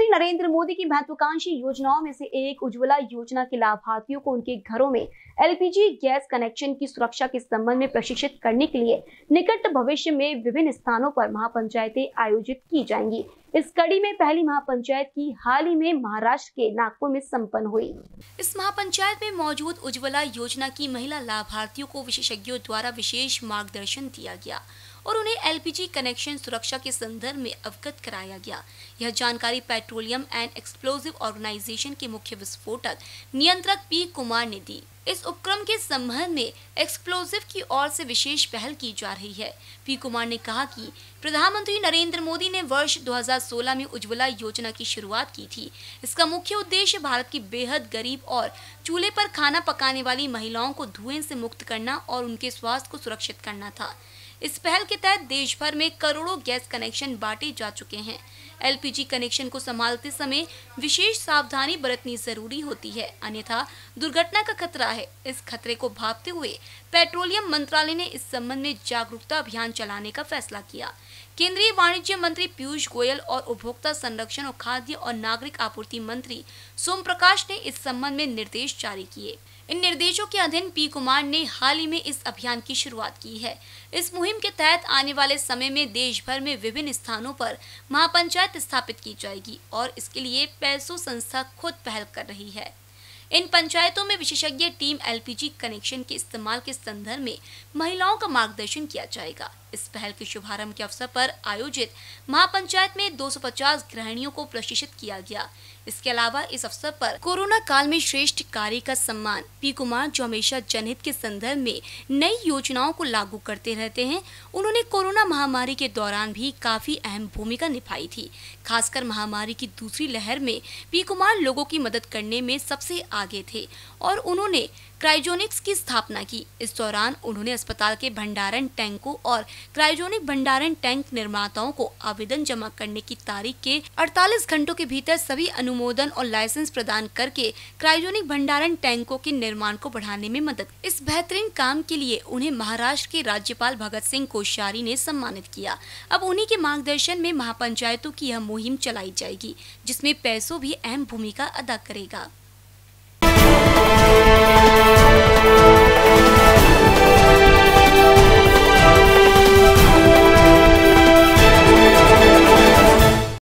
प्रधानमंत्री नरेंद्र मोदी की महत्वाकांक्षी योजनाओं में से एक उज्ज्वला योजना के लाभार्थियों को उनके घरों में एलपीजी गैस कनेक्शन की सुरक्षा के संबंध में प्रशिक्षित करने के लिए निकट भविष्य में विभिन्न स्थानों पर महापंचायतें आयोजित की जाएंगी इस कड़ी में पहली महापंचायत की हाल ही में महाराष्ट्र के नागपुर में संपन्न हुई इस महापंचायत में मौजूद उज्ज्वला योजना की महिला लाभार्थियों को विशेषज्ञों द्वारा विशेष मार्गदर्शन दिया गया और उन्हें एलपीजी कनेक्शन सुरक्षा के संदर्भ में अवगत कराया गया यह जानकारी पेट्रोलियम एंड एक्सप्लोजिव ऑर्गेनाइजेशन के मुख्य विस्फोटक नियंत्रक पी कुमार ने दी इस उपक्रम के संबंध में एक्सप्लोजिव की ओर से विशेष पहल की जा रही है पी कुमार ने कहा कि प्रधानमंत्री नरेंद्र मोदी ने वर्ष 2016 में उज्ज्वला योजना की शुरुआत की थी इसका मुख्य उद्देश्य भारत की बेहद गरीब और चूल्हे पर खाना पकाने वाली महिलाओं को धुएं से मुक्त करना और उनके स्वास्थ्य को सुरक्षित करना था इस पहल के तहत देश भर में करोड़ों गैस कनेक्शन बांटे जा चुके हैं एलपीजी कनेक्शन को संभालते समय विशेष सावधानी बरतनी जरूरी होती है अन्यथा दुर्घटना का खतरा है इस खतरे को भापते हुए पेट्रोलियम मंत्रालय ने इस संबंध में जागरूकता अभियान चलाने का फैसला किया केंद्रीय वाणिज्य मंत्री पीयूष गोयल और उपभोक्ता संरक्षण और खाद्य और नागरिक आपूर्ति मंत्री सोम प्रकाश ने इस संबंध में निर्देश जारी किए इन निर्देशों के अधीन पी कुमार ने हाल ही में इस अभियान की शुरुआत की है इस मुहिम के तहत आने वाले समय में देश भर में विभिन्न स्थानों पर महापंचायत स्थापित की जाएगी और इसके लिए पैसो संस्था खुद पहल कर रही है इन पंचायतों में विशेषज्ञ टीम एलपीजी कनेक्शन के इस्तेमाल के संदर्भ में महिलाओं का मार्गदर्शन किया जाएगा इस पहल के शुभारंभ के अवसर पर आयोजित महापंचायत में 250 गृहणियों को प्रशिक्षित किया गया इसके अलावा इस अवसर पर कोरोना काल में श्रेष्ठ कार्य का सम्मान पी कुमार जो हमेशा जनहित के संदर्भ में नई योजनाओं को लागू करते रहते हैं उन्होंने कोरोना महामारी के दौरान भी काफी अहम भूमिका निभाई थी खासकर महामारी की दूसरी लहर में पी कुमार लोगों की मदद करने में सबसे आगे थे और उन्होंने क्राइजोनिक्स की स्थापना की इस दौरान उन्होंने अस्पताल के भंडारण टैंकों और क्राइजोनिक भंडारण टैंक निर्माताओं को आवेदन जमा करने की तारीख के 48 घंटों के भीतर सभी अनुमोदन और लाइसेंस प्रदान करके क्राइजोनिक भंडारण टैंकों के निर्माण को बढ़ाने में मदद इस बेहतरीन काम के लिए उन्हें महाराष्ट्र के राज्यपाल भगत सिंह कोश्यारी ने सम्मानित किया अब उन्ही के मार्गदर्शन में महापंचायतों की यह मुहिम चलाई जाएगी जिसमे पैसों भी अहम भूमिका अदा करेगा